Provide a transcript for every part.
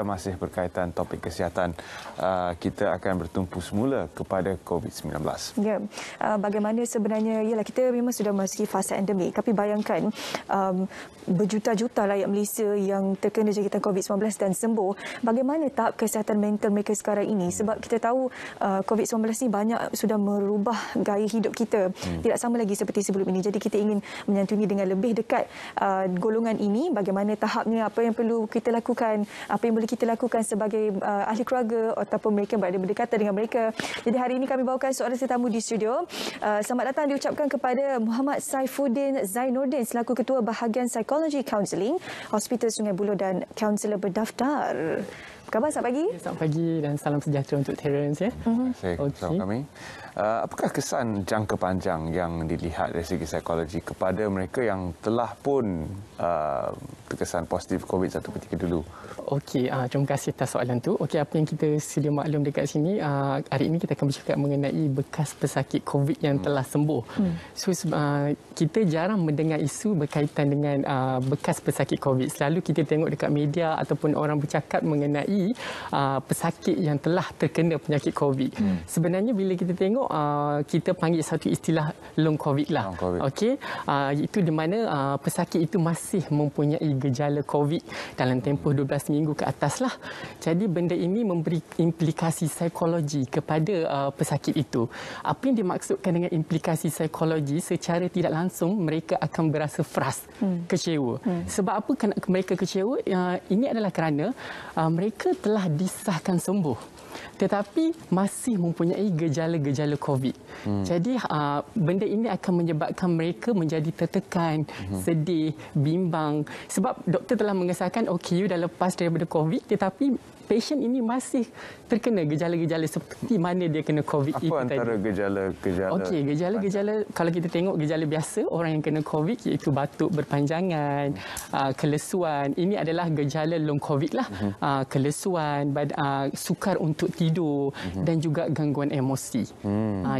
masih berkaitan topik kesihatan ah, kita akan bertumpu semula kepada COVID-19. Ya. Ah, bagaimana sebenarnya ialah kita memang sudah masih fasa endemik tapi bayangkan um, berjuta-juta rakyat Malaysia yang terkena jangkitan COVID-19 dan sembuh. Bagaimana tahap kesihatan mental mereka sekarang ini? Sebab kita tahu uh, ah, COVID-19 ini banyak sudah merubah gaya hidup kita. Hmm. Tidak sama lagi seperti sebelum ini. Jadi kita ingin menyantuni dengan lebih dekat uh, golongan ini. Bagaimana tahapnya? Apa yang perlu kita lakukan? Apa yang boleh kita lakukan sebagai uh, ahli keluarga ataupun mereka berada berdekatan dengan mereka. Jadi hari ini kami bawakan seorang tetamu di studio. Uh, selamat datang diucapkan kepada Muhammad Saifuddin Zainuddin selaku Ketua Bahagian Psychology Counseling Hospital Sungai Buloh dan Kaunselor Berdaftar khabar selamat pagi. Ya, selamat pagi dan salam sejahtera untuk Terence ya. Terima kasih kami. Apakah kesan jangka panjang yang dilihat dari segi psikologi kepada mereka yang telah pun uh, terkesan positif COVID satu ketika dulu? Okey, uh, terima kasih atas soalan tu. Okey, apa yang kita sedia maklum dekat sini, uh, hari ini kita akan bercakap mengenai bekas pesakit COVID yang hmm. telah sembuh. Hmm. So, uh, kita jarang mendengar isu berkaitan dengan uh, bekas pesakit COVID. Selalu kita tengok dekat media ataupun orang bercakap mengenai uh, pesakit yang telah terkena penyakit COVID. Hmm. Sebenarnya bila kita tengok uh, kita panggil satu istilah long COVID lah. Okey, uh, itu di mana uh, pesakit itu masih mempunyai gejala COVID dalam tempoh 12 minggu ke atas lah. Jadi benda ini memberi implikasi psikologi kepada uh, pesakit itu. Apa yang dimaksudkan dengan implikasi psikologi secara tidak langsung mereka akan berasa fras, hmm. kecewa. Hmm. Sebab apa mereka kecewa? Uh, ini adalah kerana uh, mereka telah disahkan sembuh tetapi masih mempunyai gejala-gejala COVID. Hmm. Jadi uh, benda ini akan menyebabkan mereka menjadi tertekan, hmm. sedih, bimbang. Sebab doktor telah mengesahkan, okay, oh, you dah lepas daripada COVID tetapi pasien ini masih terkena gejala-gejala seperti mana dia kena COVID Apa itu tadi. Apa antara gejala-gejala? Okey, gejala-gejala kalau kita tengok gejala biasa orang yang kena COVID iaitu batuk berpanjangan, hmm. ah, kelesuan. Ini adalah gejala long COVID lah. Hmm. Ah, kelesuan, ah, sukar untuk tidur hmm. dan juga gangguan emosi.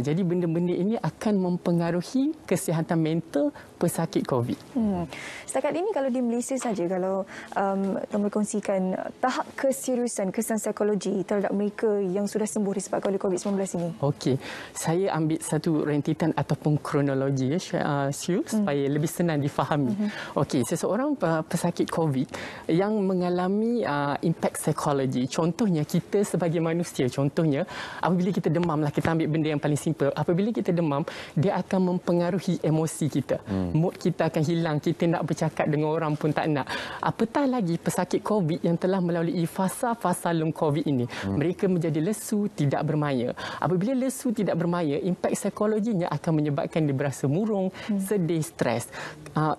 jadi benda-benda ini akan mempengaruhi kesihatan mental pesakit COVID. Hmm. Setakat ini kalau di Malaysia saja kalau um, kamu kongsikan uh, tahap keseriusan kesan psikologi terhadap mereka yang sudah sembuh disebabkan oleh COVID-19 ini. Okey, saya ambil satu rentetan ataupun kronologi ya, eh, Syu, uh, hmm. supaya lebih senang difahami. Hmm. Okey, seseorang pesakit COVID yang mengalami uh, impact psikologi, contohnya kita sebagai manusia, contohnya apabila kita demam, lah, kita ambil benda yang paling simple, apabila kita demam, dia akan mempengaruhi emosi kita. Hmm hmm. mood kita akan hilang, kita nak bercakap dengan orang pun tak nak. Apatah lagi pesakit COVID yang telah melalui fasa-fasa long COVID ini. Hmm. Mereka menjadi lesu, tidak bermaya. Apabila lesu, tidak bermaya, impak psikologinya akan menyebabkan dia berasa murung, hmm. sedih, stres. Uh,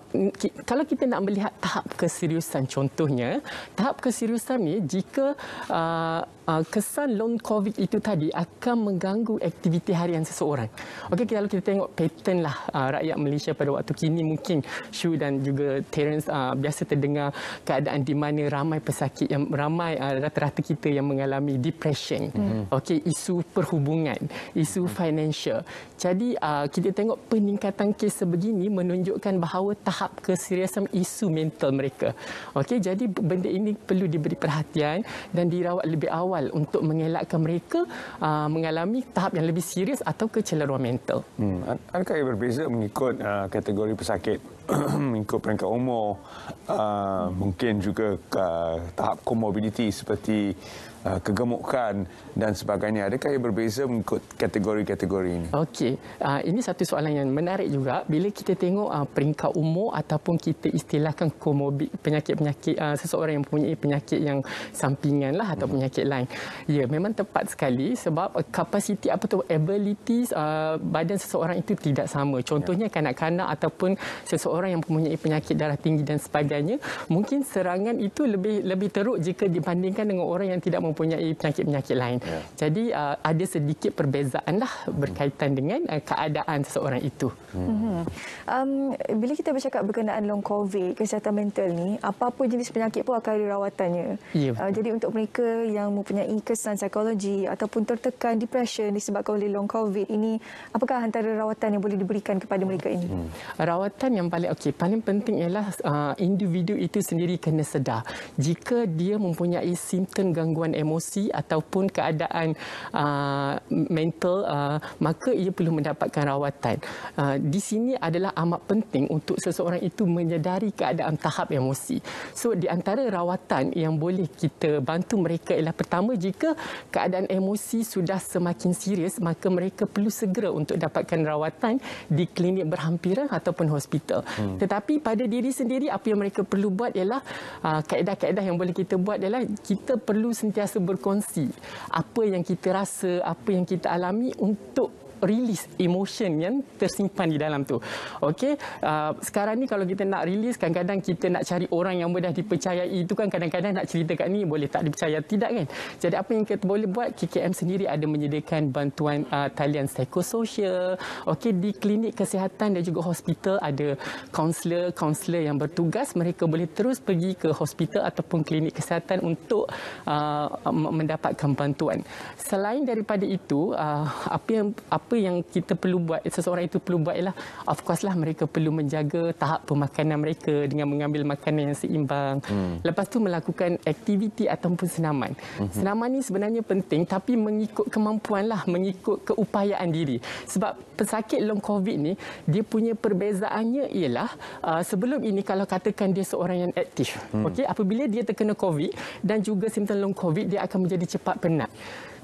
kalau kita nak melihat tahap keseriusan contohnya, tahap keseriusan ni jika uh, uh, kesan long COVID itu tadi akan mengganggu aktiviti harian seseorang. Okey, kalau kita tengok pattern lah uh, rakyat Malaysia pada waktu kita kini mungkin Shu dan juga Terence uh, biasa terdengar keadaan di mana ramai pesakit yang ramai uh, rata-rata kita yang mengalami depression. Mm-hmm. Okey, isu perhubungan, isu mm-hmm. financial. Jadi uh, kita tengok peningkatan kes sebegini menunjukkan bahawa tahap keseriusan isu mental mereka. Okey, jadi benda ini perlu diberi perhatian dan dirawat lebih awal untuk mengelakkan mereka uh, mengalami tahap yang lebih serius atau kecelaruan mental. Hmm, adakah ia berbeza mengikut uh, kategori kategori pesakit mengikut peringkat umur uh, mungkin juga ke uh, tahap komorbiditi seperti Uh, kegemukan dan sebagainya. Adakah ia berbeza mengikut kategori-kategori ini? Okey. Ah, ini satu soalan yang menarik juga. Bila kita tengok ah, peringkat umur ataupun kita istilahkan komorbid penyakit-penyakit ah, seseorang yang mempunyai penyakit yang sampingan lah atau hmm. penyakit lain. Ya, memang tepat sekali sebab kapasiti apa tu abilities badan seseorang itu tidak sama. Contohnya ya. kanak-kanak ataupun seseorang yang mempunyai penyakit darah tinggi dan sebagainya, mungkin serangan itu lebih lebih teruk jika dibandingkan dengan orang yang tidak mempunyai mempunyai penyakit-penyakit lain. Yeah. Jadi uh, ada sedikit perbezaan lah berkaitan mm. dengan uh, keadaan seseorang itu. Mm. Um, bila kita bercakap berkenaan long COVID, kesihatan mental ni, apa-apa jenis penyakit pun akan ada rawatannya. Yeah. Uh, jadi untuk mereka yang mempunyai kesan psikologi ataupun tertekan depression disebabkan oleh long COVID ini, apakah antara rawatan yang boleh diberikan kepada mereka ini? Mm. Rawatan yang paling okey paling penting ialah uh, individu itu sendiri kena sedar jika dia mempunyai simptom gangguan emosi emosi ataupun keadaan uh, mental uh, maka ia perlu mendapatkan rawatan. Uh, di sini adalah amat penting untuk seseorang itu menyedari keadaan tahap emosi. So di antara rawatan yang boleh kita bantu mereka ialah pertama jika keadaan emosi sudah semakin serius maka mereka perlu segera untuk dapatkan rawatan di klinik berhampiran ataupun hospital. Hmm. Tetapi pada diri sendiri apa yang mereka perlu buat ialah uh, kaedah-kaedah yang boleh kita buat ialah kita perlu sentiasa sentiasa berkongsi apa yang kita rasa, apa yang kita alami untuk release emotion yang tersimpan di dalam tu. Okey, uh, sekarang ni kalau kita nak release kadang-kadang kita nak cari orang yang mudah dipercayai itu kan kadang-kadang nak cerita kat ni boleh tak dipercaya tidak kan. Jadi apa yang kita boleh buat KKM sendiri ada menyediakan bantuan uh, talian psikososial. Okey, di klinik kesihatan dan juga hospital ada kaunselor-kaunselor yang bertugas mereka boleh terus pergi ke hospital ataupun klinik kesihatan untuk uh, mendapatkan bantuan. Selain daripada itu, uh, apa yang apa yang kita perlu buat seseorang itu perlu buat ialah of course lah mereka perlu menjaga tahap pemakanan mereka dengan mengambil makanan yang seimbang hmm. lepas tu melakukan aktiviti ataupun senaman hmm. senaman ni sebenarnya penting tapi mengikut kemampuan lah mengikut keupayaan diri sebab pesakit long covid ni dia punya perbezaannya ialah uh, sebelum ini kalau katakan dia seorang yang aktif hmm. okey apabila dia terkena covid dan juga simptom long covid dia akan menjadi cepat penat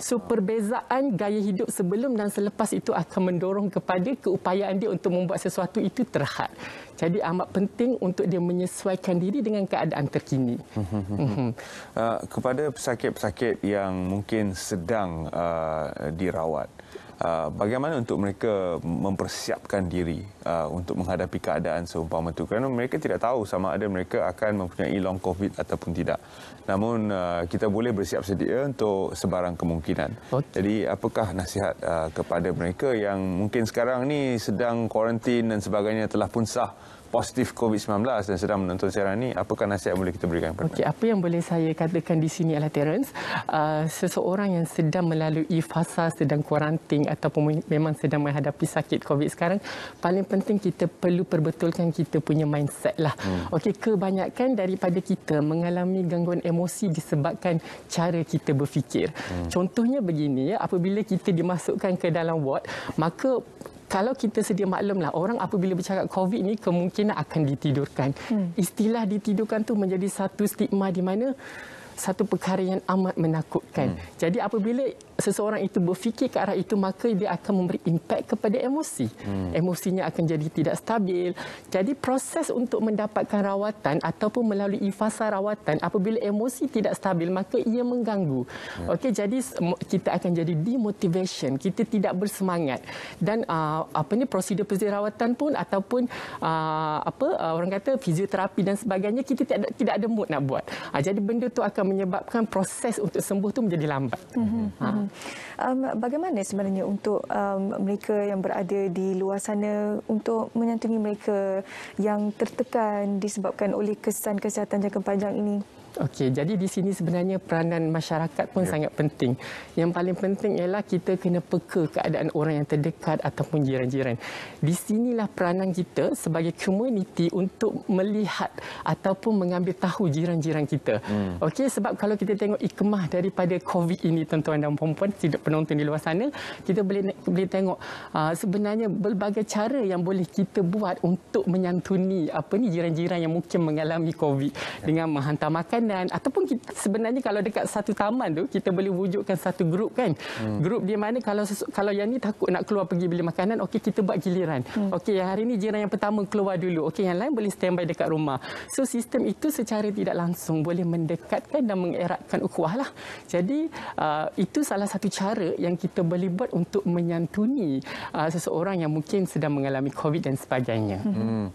So perbezaan gaya hidup sebelum dan selepas itu akan mendorong kepada keupayaan dia untuk membuat sesuatu itu terhad. Jadi amat penting untuk dia menyesuaikan diri dengan keadaan terkini. Hmm. Mhm. uh, kepada pesakit-pesakit yang mungkin sedang uh, dirawat, Ah, bagaimana untuk mereka mempersiapkan diri ah, untuk menghadapi keadaan seumpama itu kerana mereka tidak tahu sama ada mereka akan mempunyai long covid ataupun tidak. Namun ah, kita boleh bersiap sedia untuk sebarang kemungkinan. Okay. Jadi apakah nasihat kepada mereka yang mungkin sekarang ni sedang kuarantin dan sebagainya telah pun sah positif COVID-19 dan sedang menonton siaran ini, apakah nasihat boleh kita berikan? Okey, apa yang boleh saya katakan di sini adalah Terence, uh, seseorang yang sedang melalui fasa sedang kuaranting ataupun memang sedang menghadapi sakit COVID sekarang, paling penting kita perlu perbetulkan kita punya mindset lah. Hmm. Okey, kebanyakan daripada kita mengalami gangguan emosi disebabkan cara kita berfikir. Hmm. Contohnya begini, ya, apabila kita dimasukkan ke dalam ward, maka kalau kita sedia maklumlah orang apabila bercakap COVID ini kemungkinan akan ditidurkan. Hmm. Istilah ditidurkan tu menjadi satu stigma di mana satu perkara yang amat menakutkan. Hmm. Jadi apabila seseorang itu berfikir ke arah itu, maka dia akan memberi impak kepada emosi. Hmm. Emosinya akan jadi tidak stabil. Jadi proses untuk mendapatkan rawatan ataupun melalui fasa rawatan, apabila emosi tidak stabil, maka ia mengganggu. Hmm. Okey, jadi kita akan jadi demotivation. Kita tidak bersemangat. Dan uh, apa ni prosedur-prosedur rawatan pun ataupun uh, apa uh, orang kata fizioterapi dan sebagainya, kita tidak, ada mood nak buat. Ha, jadi benda tu akan menyebabkan proses untuk sembuh tu menjadi lambat. Mhm, ha. Mhm. Um, bagaimana sebenarnya untuk um, mereka yang berada di luar sana untuk menyantuni mereka yang tertekan disebabkan oleh kesan kesihatan jangka panjang ini? Okey, jadi di sini sebenarnya peranan masyarakat pun ya. sangat penting. Yang paling penting ialah kita kena peka keadaan orang yang terdekat ataupun jiran-jiran. Di sinilah peranan kita sebagai komuniti untuk melihat ataupun mengambil tahu jiran-jiran kita. Hmm. Okey, sebab kalau kita tengok ikhmah daripada COVID ini tuan-tuan dan puan tidak penonton di luar sana, kita boleh boleh tengok aa, ah, sebenarnya berbagai cara yang boleh kita buat untuk menyantuni apa ni jiran-jiran yang mungkin mengalami COVID ya. dengan menghantar makan makanan ataupun kita, sebenarnya kalau dekat satu taman tu kita boleh wujudkan satu grup kan hmm. grup di mana kalau kalau yang ni takut nak keluar pergi beli makanan okey kita buat giliran hmm. okey hari ni jiran yang pertama keluar dulu okey yang lain boleh standby dekat rumah so sistem itu secara tidak langsung boleh mendekatkan dan mengeratkan ukhuwah lah jadi uh, itu salah satu cara yang kita boleh buat untuk menyantuni uh, seseorang yang mungkin sedang mengalami covid dan sebagainya hmm.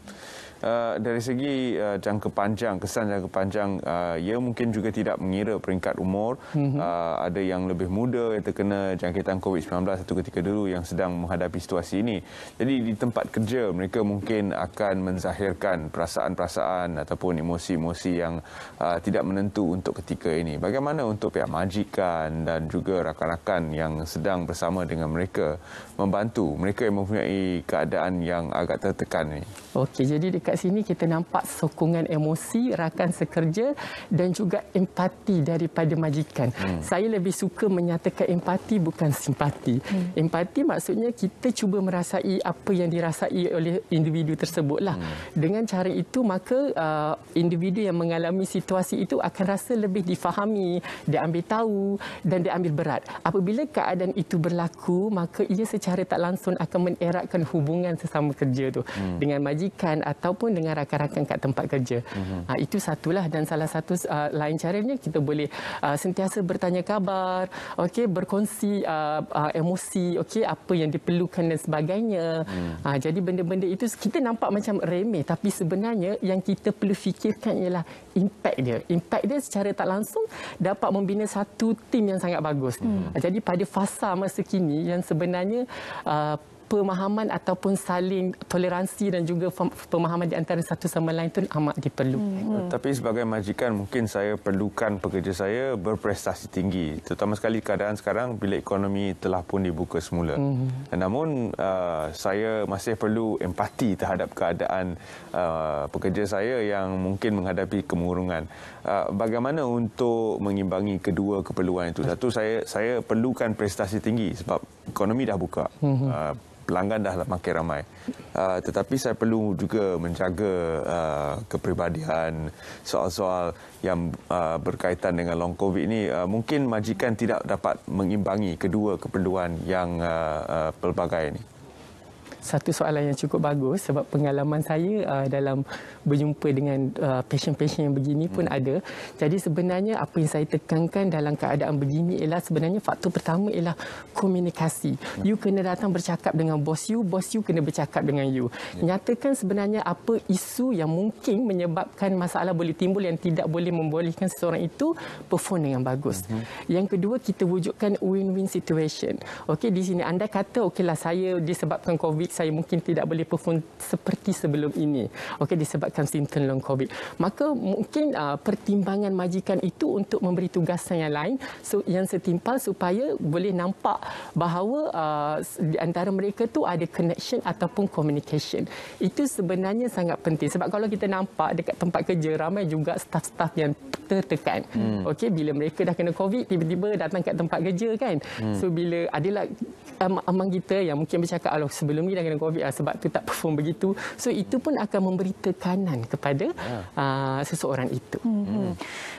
Eh, dari segi uh, jangka panjang, kesan jangka panjang, uh, ia mungkin juga tidak mengira peringkat umur. Mm -hmm. uh, ada yang lebih muda yang terkena jangkitan COVID-19 satu ketika dulu yang sedang menghadapi situasi ini. Jadi di tempat kerja, mereka mungkin akan menzahirkan perasaan-perasaan ataupun emosi-emosi yang uh, tidak menentu untuk ketika ini. Bagaimana untuk pihak majikan dan juga rakan-rakan yang sedang bersama dengan mereka membantu mereka yang mempunyai keadaan yang agak tertekan ini? Okey, jadi di dekat sini kita nampak sokongan emosi rakan sekerja dan juga empati daripada majikan. Hmm. Saya lebih suka menyatakan empati bukan simpati. Hmm. Empati maksudnya kita cuba merasai apa yang dirasai oleh individu tersebutlah. Hmm. Dengan cara itu maka uh, individu yang mengalami situasi itu akan rasa lebih difahami, diambil tahu dan diambil berat. Apabila keadaan itu berlaku, maka ia secara tak langsung akan meneratkan hubungan sesama kerja tu hmm. dengan majikan atau ataupun dengan rakan-rakan kat tempat kerja. Mm-hmm. Ha, itu satulah dan salah satu ah, lain caranya kita boleh ah, sentiasa bertanya kabar, okay berkongsi emosi, okay apa yang diperlukan dan sebagainya. Mm. jadi benda-benda itu kita nampak macam remeh tapi sebenarnya yang kita perlu fikirkan ialah impact dia. Impact dia secara tak langsung dapat membina satu tim yang sangat bagus. Mm. Jadi pada fasa masa kini yang sebenarnya pemahaman ataupun saling toleransi dan juga pemahaman di antara satu sama lain itu amat diperlukan. Hmm. Tapi sebagai majikan mungkin saya perlukan pekerja saya berprestasi tinggi. Terutama sekali keadaan sekarang bila ekonomi telah pun dibuka semula. Hmm. namun uh, saya masih perlu empati terhadap keadaan uh, pekerja saya yang mungkin menghadapi kemurungan. Uh, bagaimana untuk mengimbangi kedua keperluan itu? Satu saya saya perlukan prestasi tinggi sebab ekonomi dah buka. Hmm. Uh, pelanggan dah lah makin ramai. Uh, tetapi saya perlu juga menjaga uh, kepribadian soal-soal yang uh, berkaitan dengan long covid ini. Uh, mungkin majikan tidak dapat mengimbangi kedua keperluan yang uh, uh, pelbagai ini satu soalan yang cukup bagus sebab pengalaman saya uh, dalam berjumpa dengan uh, pasien-pasien yang begini pun hmm. ada. Jadi sebenarnya apa yang saya tekankan dalam keadaan begini ialah sebenarnya faktor pertama ialah komunikasi. Hmm. You kena datang bercakap dengan bos you, bos you kena bercakap dengan you. Hmm. Nyatakan sebenarnya apa isu yang mungkin menyebabkan masalah boleh timbul yang tidak boleh membolehkan seseorang itu perform dengan bagus. Hmm. Yang kedua kita wujudkan win-win situation. Okey di sini anda kata okeylah saya disebabkan COVID saya mungkin tidak boleh perform seperti sebelum ini okey disebabkan simptom long covid maka mungkin uh, pertimbangan majikan itu untuk memberi tugasan yang lain so, yang setimpal supaya boleh nampak bahawa uh, di antara mereka tu ada connection ataupun communication itu sebenarnya sangat penting sebab kalau kita nampak dekat tempat kerja ramai juga staff-staff yang tertekan hmm. okey bila mereka dah kena covid tiba-tiba datang kat tempat kerja kan hmm. so bila adalah um, among kita yang mungkin bercakap alah sebelum ni dah kena COVID lah sebab tu tak perform begitu. So itu pun akan memberi tekanan kepada yeah. Ya. uh, seseorang itu. Mm -hmm.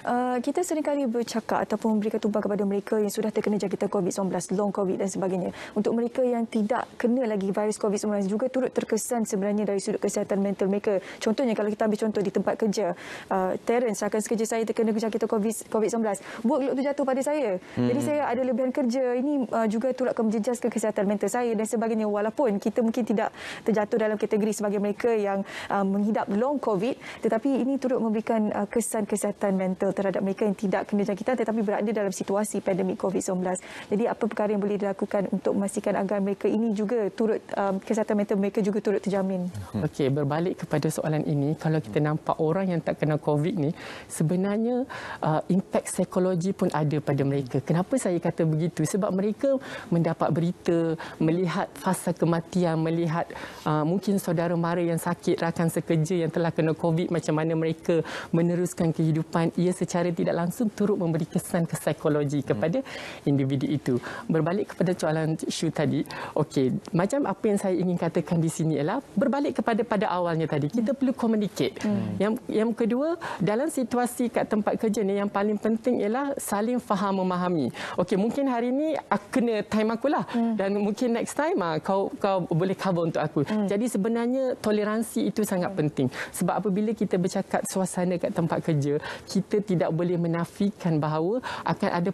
uh, kita seringkali bercakap ataupun memberikan tubuh kepada mereka yang sudah terkena jangkita COVID-19, long COVID dan sebagainya. Untuk mereka yang tidak kena lagi virus COVID-19 juga turut terkesan sebenarnya dari sudut kesihatan mental mereka. Contohnya kalau kita ambil contoh di tempat kerja, uh, Terence akan sekerja saya terkena jangkita COVID-19. buat Workload itu jatuh pada saya. -hmm. Jadi saya ada lebihan kerja. Ini uh, juga turut akan menjejaskan kesihatan mental saya dan sebagainya. Walaupun kita mungkin tidak terjatuh dalam kategori sebagai mereka yang uh, menghidap long COVID tetapi ini turut memberikan uh, kesan kesihatan mental terhadap mereka yang tidak kena jangkitan tetapi berada dalam situasi pandemik COVID-19. Jadi apa perkara yang boleh dilakukan untuk memastikan agar mereka ini juga turut um, kesihatan mental mereka juga turut terjamin? Hmm. Okey, berbalik kepada soalan ini, kalau kita nampak orang yang tak kena COVID ni, sebenarnya uh, impak psikologi pun ada pada mereka. Kenapa saya kata begitu? Sebab mereka mendapat berita, melihat fasa kematian, melihat uh, mungkin saudara mara yang sakit, rakan sekerja yang telah kena COVID, macam mana mereka meneruskan kehidupan, ia secara tidak langsung turut memberi kesan ke psikologi kepada hmm. individu itu. Berbalik kepada soalan Syu tadi, okay, macam apa yang saya ingin katakan di sini ialah, berbalik kepada pada awalnya tadi, kita perlu communicate. Hmm. Yang, yang kedua, dalam situasi kat tempat kerja ni, yang paling penting ialah saling faham memahami. Okey, mungkin hari ini ah, kena time akulah. Hmm. Dan mungkin next time ah, kau kau boleh cover untuk aku. Hmm. Jadi sebenarnya toleransi itu sangat hmm. penting. Sebab apabila kita bercakap suasana kat tempat kerja, kita tidak boleh menafikan bahawa akan ada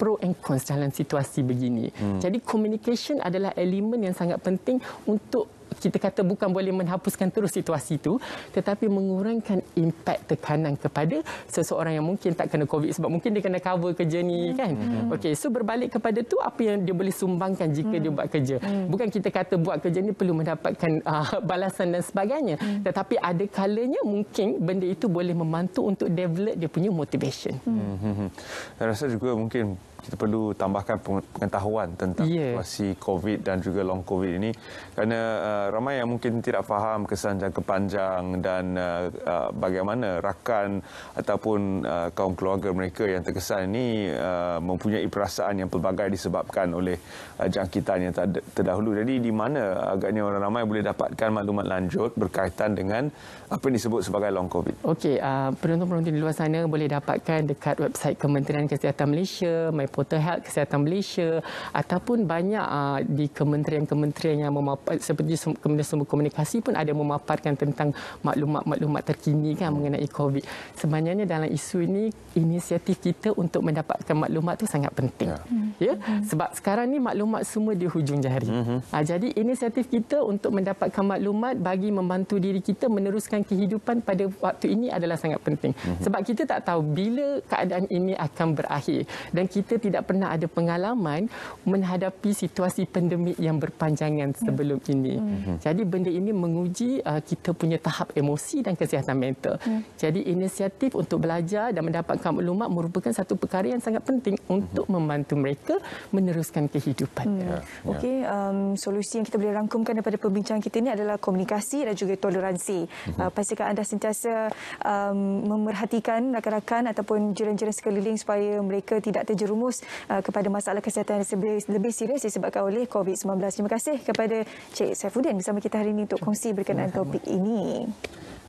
pro and cons dalam situasi begini. Hmm. Jadi communication adalah elemen yang sangat penting untuk kita kata bukan boleh menghapuskan terus situasi itu tetapi mengurangkan impak tekanan kepada seseorang yang mungkin tak kena covid sebab mungkin dia kena cover kerja ni hmm. kan hmm. okey so berbalik kepada tu apa yang dia boleh sumbangkan jika hmm. dia buat kerja hmm. bukan kita kata buat kerja ni perlu mendapatkan uh, balasan dan sebagainya hmm. tetapi ada kalanya mungkin benda itu boleh membantu untuk develop dia punya motivation hmm. Hmm. Hmm. hmm. saya rasa juga mungkin kita perlu tambahkan pengetahuan tentang yeah. situasi COVID dan juga long COVID ini kerana uh, ramai yang mungkin tidak faham kesan jangka panjang dan uh, uh, bagaimana rakan ataupun uh, kaum keluarga mereka yang terkesan ini uh, mempunyai perasaan yang pelbagai disebabkan oleh uh, jangkitan yang terdahulu. Jadi di mana agaknya orang ramai boleh dapatkan maklumat lanjut berkaitan dengan apa yang disebut sebagai long COVID? Okey, uh, penonton-penonton di luar sana boleh dapatkan dekat website Kementerian Kesihatan Malaysia, My Portal Health Kesihatan Malaysia ataupun banyak uh, di kementerian-kementerian yang memapar seperti Kementerian Sumber Komunikasi pun ada memaparkan tentang maklumat-maklumat terkini kan mengenai COVID. Sebenarnya dalam isu ini inisiatif kita untuk mendapatkan maklumat tu sangat penting. Ya. ya? Sebab sekarang ni maklumat semua di hujung jari. Uh-huh. jadi inisiatif kita untuk mendapatkan maklumat bagi membantu diri kita meneruskan kehidupan pada waktu ini adalah sangat penting. uh Sebab kita tak tahu bila keadaan ini akan berakhir dan kita tidak pernah ada pengalaman menghadapi situasi pandemik yang berpanjangan hmm. sebelum hmm. ini. Hmm. Jadi benda ini menguji uh, kita punya tahap emosi dan kesihatan mental. Hmm. Jadi inisiatif untuk belajar dan mendapatkan maklumat merupakan satu perkara yang sangat penting hmm. untuk membantu mereka meneruskan kehidupan. Hmm. Yeah. Okey, um, solusi yang kita boleh rangkumkan daripada perbincangan kita ini adalah komunikasi dan juga toleransi. Hmm. Uh, pastikan anda sentiasa um, memerhatikan rakan-rakan ataupun jiran-jiran sekeliling supaya mereka tidak terjerumus fokus uh, kepada masalah kesihatan yang lebih, serius disebabkan oleh COVID-19. Terima kasih kepada Cik Saifuddin bersama kita hari ini untuk kongsi berkenaan topik ini.